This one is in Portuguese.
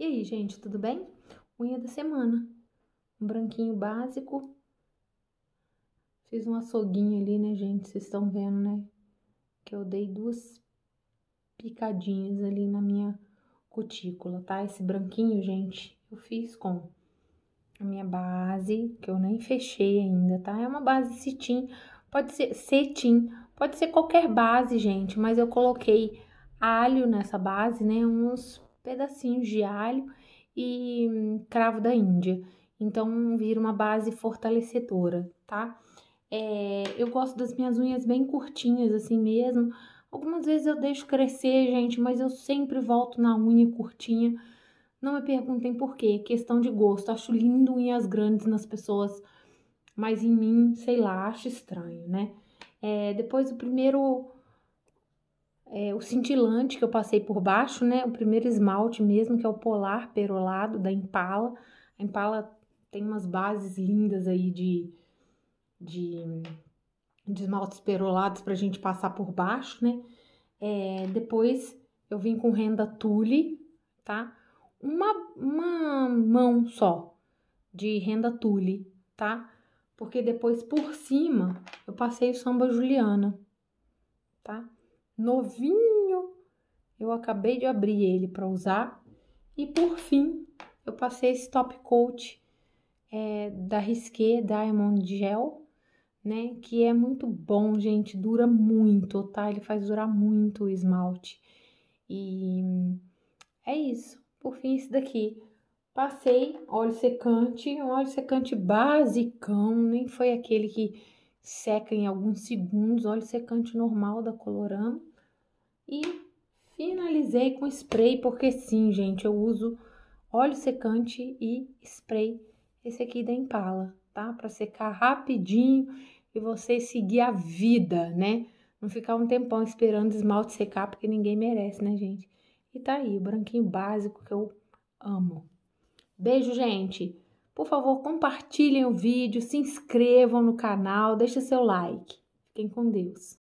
E aí, gente, tudo bem? Unha da semana. Um branquinho básico. Fiz um açouguinho ali, né, gente? Vocês estão vendo, né? Que eu dei duas picadinhas ali na minha cutícula, tá? Esse branquinho, gente, eu fiz com a minha base, que eu nem fechei ainda, tá? É uma base cetim, pode ser cetim, pode ser qualquer base, gente, mas eu coloquei alho nessa base, né? Uns pedacinhos de alho e hum, cravo da Índia. Então vira uma base fortalecedora, tá? É, eu gosto das minhas unhas bem curtinhas assim mesmo. Algumas vezes eu deixo crescer, gente, mas eu sempre volto na unha curtinha. Não me perguntem por quê, questão de gosto. Acho lindo unhas grandes nas pessoas, mas em mim, sei lá, acho estranho, né? É, depois o primeiro é, o cintilante que eu passei por baixo, né? O primeiro esmalte mesmo, que é o Polar Perolado da Impala. A Impala tem umas bases lindas aí de, de, de esmaltes perolados pra gente passar por baixo, né? É, depois eu vim com renda tule, tá? Uma, uma mão só de renda tule, tá? Porque depois por cima eu passei o samba Juliana, tá? novinho. Eu acabei de abrir ele para usar. E por fim, eu passei esse top coat é, da Risqué Diamond Gel, né? Que é muito bom, gente. Dura muito, tá? Ele faz durar muito o esmalte. E é isso. Por fim, esse daqui. Passei óleo secante, um óleo secante basicão, nem foi aquele que seca em alguns segundos, óleo secante normal da Colorama. E finalizei com spray, porque sim, gente, eu uso óleo secante e spray, esse aqui da Impala, tá? Para secar rapidinho e você seguir a vida, né? Não ficar um tempão esperando o esmalte secar, porque ninguém merece, né, gente? E tá aí, o branquinho básico que eu amo. Beijo, gente! Por favor, compartilhem o vídeo, se inscrevam no canal, deixem seu like. Fiquem com Deus.